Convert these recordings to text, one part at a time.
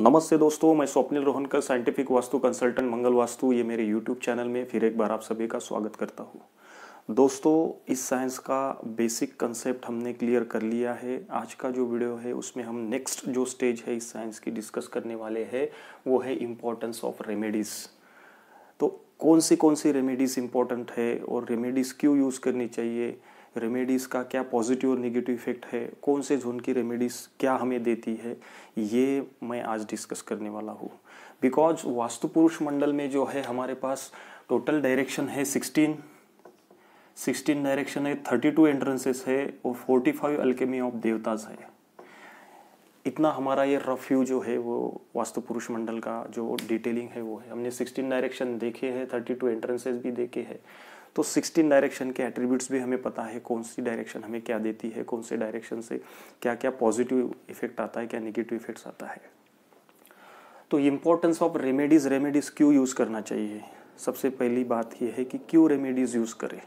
नमस्ते दोस्तों मैं स्वप्निल रोहनकर साइंटिफिक वास्तु कंसल्टेंट मंगल वास्तु ये मेरे यूट्यूब चैनल में फिर एक बार आप सभी का स्वागत करता हूँ दोस्तों इस साइंस का बेसिक कंसेप्ट हमने क्लियर कर लिया है आज का जो वीडियो है उसमें हम नेक्स्ट जो स्टेज है इस साइंस की डिस्कस करने वाले हैं वो है इम्पोर्टेंस ऑफ रेमेडीज़ तो कौन सी कौन सी रेमेडीज़ इम्पोर्टेंट है और रेमेडीज़ क्यों यूज़ करनी चाहिए रेमेडीज़ का क्या पॉजिटिव और नेगेटिव इफेक्ट है कौन से जोन की रेमेडीज़ क्या हमें देती है ये मैं आज डिस्कस करने वाला हूँ बिकॉज वास्तु पुरुष मंडल में जो है हमारे पास टोटल डायरेक्शन है सिक्सटीन सिक्सटीन डायरेक्शन है थर्टी टू एंट्रेंसेस है और फोर्टी फाइव अल्केमी ऑफ देवताज है इतना हमारा ये रफ व्यू जो है वो वास्तु पुरुष मंडल का जो डिटेलिंग है वो है हमने सिक्सटीन डायरेक्शन देखे हैं थर्टी टू एंट्रेंसेज भी देखे हैं तो 16 डायरेक्शन के एट्रीब्यूट्स भी हमें पता है कौन सी डायरेक्शन हमें क्या देती है कौन से डायरेक्शन से क्या क्या पॉजिटिव इफेक्ट आता है क्या निगेटिव इफेक्ट्स आता है तो इम्पोर्टेंस ऑफ रेमेडीज़ रेमेडीज़ क्यों यूज़ करना चाहिए सबसे पहली बात यह है कि क्यों रेमेडीज़ यूज़ करें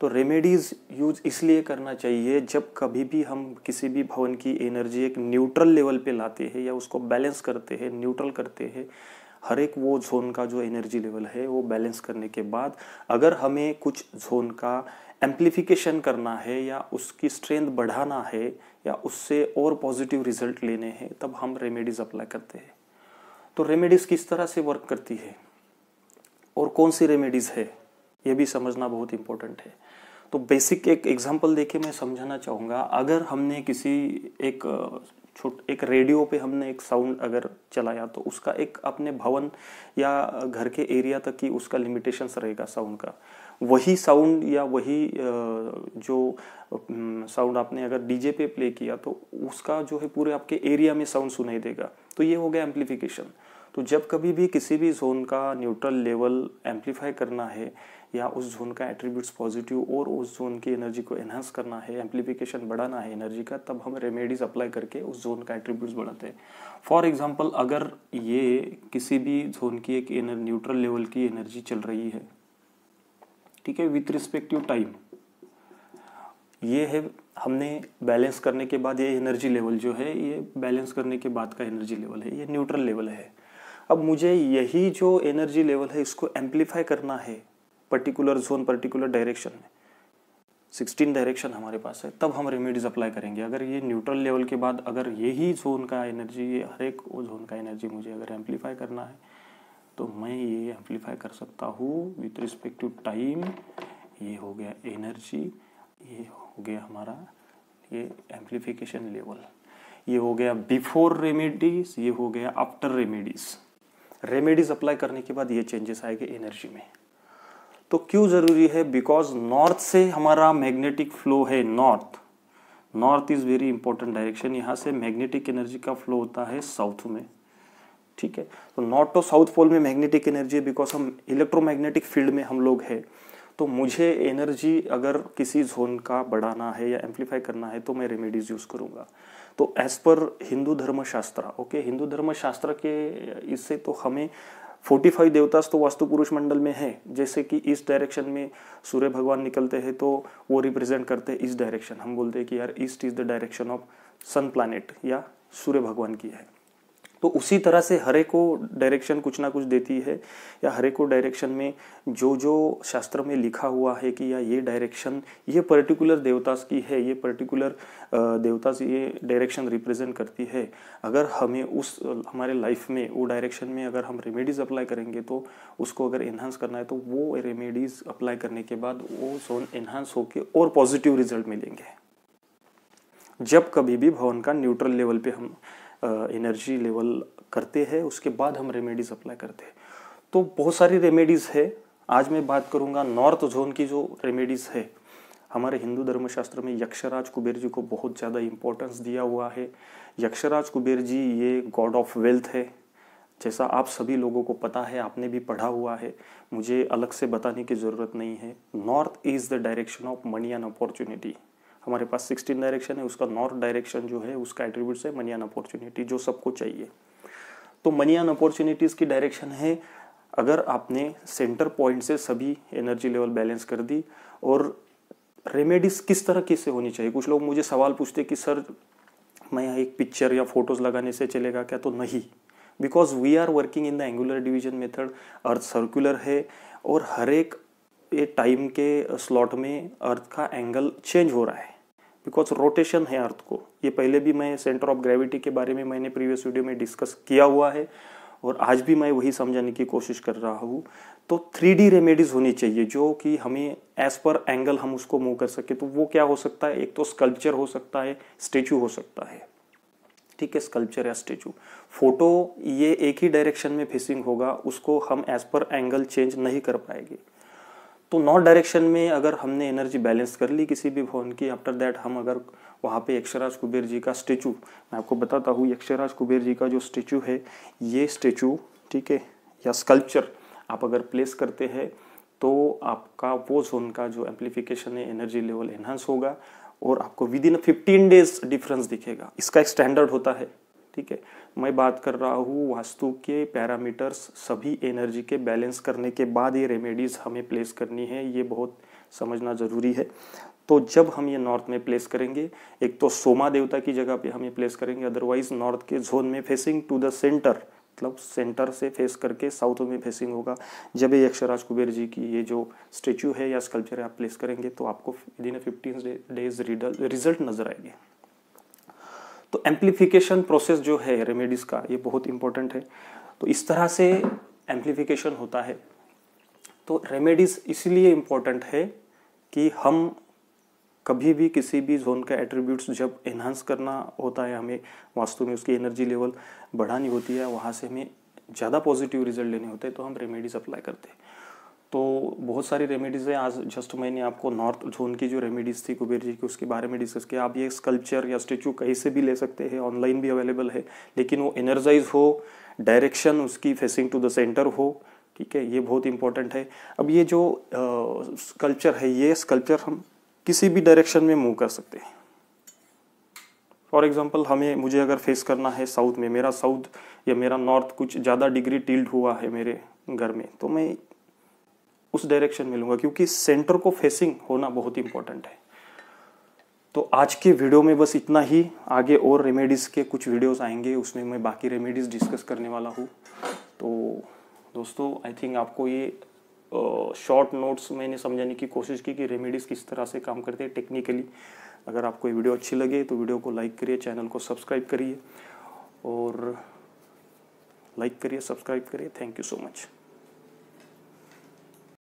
तो रेमेडीज़ यूज इसलिए करना चाहिए जब कभी भी हम किसी भी भवन की एनर्जी एक न्यूट्रल लेवल पे लाते हैं या उसको बैलेंस करते हैं न्यूट्रल करते हैं हर एक वो जोन का जो एनर्जी लेवल है वो बैलेंस करने के बाद अगर हमें कुछ जोन का एम्प्लीफिकेशन करना है या उसकी स्ट्रेंथ बढ़ाना है या उससे और पॉजिटिव रिजल्ट लेने हैं तब हम रेमेडीज़ अप्लाई करते हैं तो रेमेडीज़ किस तरह से वर्क करती है और कौन सी रेमेडीज़ है ये भी समझना बहुत इंपॉर्टेंट है तो बेसिक एक एग्जांपल देके मैं समझाना चाहूँगा अगर हमने किसी एक छोट एक रेडियो पे हमने एक साउंड अगर चलाया तो उसका एक अपने भवन या घर के एरिया तक की उसका लिमिटेशंस रहेगा साउंड का वही साउंड या वही जो साउंड आपने अगर डीजे पे प्ले किया तो उसका जो है पूरे आपके एरिया में साउंड सुनाई देगा तो ये हो गया एम्पलीफिकेशन तो जब कभी भी किसी भी जोन का न्यूट्रल लेवल एम्पलीफाई करना है या उस जोन का एट्रीब्यूट्स पॉजिटिव और उस जोन की एनर्जी को एनहांस करना है एम्प्लीफिकेशन बढ़ाना है एनर्जी का तब हम रेमेडीज़ अप्लाई करके उस जोन का एट्रीब्यूट्स बढ़ाते हैं फॉर एग्जाम्पल अगर ये किसी भी जोन की एक न्यूट्रल लेवल की एनर्जी चल रही है ठीक है विथ रिस्पेक्ट टू टाइम ये है हमने बैलेंस करने के बाद ये एनर्जी लेवल जो है ये बैलेंस करने के बाद का एनर्जी लेवल है ये न्यूट्रल लेवल है अब मुझे यही जो एनर्जी लेवल है इसको एम्पलीफाई करना है पर्टिकुलर जोन पर्टिकुलर डायरेक्शन में सिक्सटीन डायरेक्शन हमारे पास है तब हम रेमेडीज अप्लाई करेंगे अगर ये न्यूट्रल लेवल के बाद अगर यही जोन का एनर्जी ये हर एक वो जोन का एनर्जी मुझे अगर एम्पलीफाई करना है तो मैं ये एम्पलीफाई कर सकता हूँ विथ रिस्पेक्ट टू टाइम ये हो गया एनर्जी ये हो गया हमारा ये एम्पलीफिकेशन लेवल ये हो गया बिफोर रेमेडीज ये हो गया आफ्टर रेमेडीज रेमेडीज अप्लाई करने के बाद ये चेंजेस आएगा एनर्जी में तो क्यों ज़रूरी है बिकॉज नॉर्थ से हमारा मैग्नेटिक फ्लो है north north is very important direction यहाँ से मैग्नेटिक एनर्जी का फ्लो होता है साउथ में ठीक है तो नॉर्थ टू साउथ पोल में मैग्नेटिक एनर्जी है बिकॉज हम इलेक्ट्रोमैग्नेटिक फील्ड में हम लोग हैं तो मुझे एनर्जी अगर किसी जोन का बढ़ाना है या एम्पलीफाई करना है तो मैं रेमेडीज़ यूज़ करूंगा तो एज़ पर हिंदू धर्म शास्त्र ओके हिंदू धर्म शास्त्र के इससे तो हमें फोर्टी फाइव देवतास तो वास्तु पुरुष मंडल में है जैसे कि इस डायरेक्शन में सूर्य भगवान निकलते हैं तो वो रिप्रेजेंट करते हैं इस डायरेक्शन हम बोलते हैं कि यार east is the direction of sun planet या सूर्य भगवान की है तो उसी तरह से हरे को डायरेक्शन कुछ ना कुछ देती है या हरे को डायरेक्शन में जो जो शास्त्र में लिखा हुआ है कि या ये डायरेक्शन ये पर्टिकुलर देवतास की है ये पर्टिकुलर देवता से ये डायरेक्शन रिप्रेजेंट करती है अगर हमें उस हमारे लाइफ में वो डायरेक्शन में अगर हम रेमेडीज़ अप्लाई करेंगे तो उसको अगर इन्हांस करना है तो वो रेमेडीज़ अप्लाई करने के बाद वो सोन इन्हांस होकर और पॉजिटिव रिजल्ट मिलेंगे जब कभी भी भवन का न्यूट्रल लेवल पे हम एनर्जी लेवल करते हैं उसके बाद हम रेमेडीज़ अप्लाई करते हैं तो बहुत सारी रेमेडीज़ है आज मैं बात करूंगा नॉर्थ जोन की जो रेमेडीज़ है हमारे हिंदू धर्मशास्त्र में यक्षराज कुबेर जी को बहुत ज़्यादा इम्पोर्टेंस दिया हुआ है यक्षराज कुबेर जी ये गॉड ऑफ वेल्थ है जैसा आप सभी लोगों को पता है आपने भी पढ़ा हुआ है मुझे अलग से बताने की ज़रूरत नहीं है north is the direction of money and opportunity हमारे पास सिक्सटीन डायरेक्शन है उसका नॉर्थ डायरेक्शन जो है उसका एट्रीब्यूट है मनियान अपॉर्चुनिटी जो सबको चाहिए तो मनियान अपॉर्चुनिटीज़ की डायरेक्शन है अगर आपने सेंटर पॉइंट से सभी एनर्जी लेवल बैलेंस कर दी और रेमेडीज़ किस तरह की से होनी चाहिए कुछ लोग मुझे सवाल पूछते कि सर मैं यहाँ एक पिक्चर या फोटोज़ लगाने से चलेगा क्या तो नहीं because we are working in the angular division method earth circular है और हर एक ये टाइम के स्लॉट में अर्थ का एंगल चेंज हो रहा है बिकॉज रोटेशन है अर्थ को ये पहले भी मैं सेंटर ऑफ ग्रेविटी के बारे में मैंने प्रीवियस वीडियो में डिस्कस किया हुआ है और आज भी मैं वही समझाने की कोशिश कर रहा हूँ तो थ्री डी रेमेडीज़ होनी चाहिए जो कि हमें एज पर एंगल हम उसको मूव कर सके तो वो क्या हो सकता है एक तो स्कल्पचर हो सकता है स्टेचू हो सकता है ठीक है स्कल्पचर या स्टेचू फोटो ये एक ही डायरेक्शन में फेसिंग होगा उसको हम एज पर एंगल चेंज नहीं कर पाएंगे तो नॉर्थ डायरेक्शन में अगर हमने एनर्जी बैलेंस कर ली किसी भी भवन की आफ्टर दैट हम अगर वहाँ पे यक्षराज कुबेर जी का स्टेचू मैं आपको बताता हूँ यक्षराज कुबेर जी का जो स्टेचू है ये स्टेचू ठीक है या स्कल्पचर आप अगर प्लेस करते हैं तो आपका वो जोन का जो एम्पलीफिकेशन है एनर्जी लेवल एनहांस होगा और आपको within fifteen days difference दिखेगा इसका एक स्टैंडर्ड होता है ठीक है मैं बात कर रहा हूँ वास्तु के पैरामीटर्स सभी एनर्जी के बैलेंस करने के बाद ये रेमेडीज़ हमें प्लेस करनी है ये बहुत समझना ज़रूरी है तो जब हम ये नॉर्थ में प्लेस करेंगे एक तो सोमा देवता की जगह पे हम ये प्लेस करेंगे अदरवाइज नॉर्थ के जोन में फेसिंग टू द सेंटर मतलब सेंटर से फेस करके साउथ में फेसिंग होगा जब ये अक्षराज कुबेर जी की ये जो स्टेचू है या स्कल्पचर आप प्लेस करेंगे तो आपको within fifteen days result नज़र आएंगे तो एम्प्लीफिकेशन प्रोसेस जो है रेमेडीज़ का ये बहुत इंपॉर्टेंट है तो इस तरह से एम्प्लीफिकेशन होता है तो रेमेडीज़ इसलिए इम्पॉर्टेंट है कि हम कभी भी किसी भी जोन का एट्रीब्यूट्स जब एनहांस करना होता है हमें वास्तव में उसकी एनर्जी लेवल बढ़ानी होती है वहाँ से हमें ज़्यादा पॉजिटिव रिजल्ट लेने होते हैं तो हम रेमेडीज़ अप्लाई करते हैं तो बहुत सारी रेमेडीज़ है आज जस्ट मैंने आपको नॉर्थ जोन की जो रेमेडीज़ थी कुबेर जी की उसके बारे में डिस्कस किया आप ये स्कल्पचर या स्टेचू कहीं से भी ले सकते हैं ऑनलाइन भी अवेलेबल है लेकिन वो एनर्जाइज हो डायरेक्शन उसकी फेसिंग टू द सेंटर हो ठीक है ये बहुत इंपॉर्टेंट है अब ये जो स्कल्पचर है ये स्कल्पचर हम किसी भी डायरेक्शन में मूव कर सकते हैं फॉर एग्जाम्पल हमें मुझे अगर फेस करना है साउथ में मेरा साउथ या मेरा नॉर्थ कुछ ज़्यादा डिग्री टील्ड हुआ है मेरे घर में तो मैं उस डायरेक्शन में लूँगा क्योंकि सेंटर को फेसिंग होना बहुत इंपॉर्टेंट है तो आज के वीडियो में बस इतना ही आगे और रेमेडीज़ के कुछ वीडियोस आएंगे उसमें मैं बाकी रेमेडीज़ डिस्कस करने वाला हूँ तो दोस्तों आई थिंक आपको ये शॉर्ट नोट्स मैंने समझाने की कोशिश की कि रेमेडीज़ किस तरह से काम करते हैं टेक्निकली अगर आपको ये वीडियो अच्छी लगे तो वीडियो को लाइक करिए चैनल को सब्सक्राइब करिए और लाइक करिए सब्सक्राइब करिए थैंक यू सो मच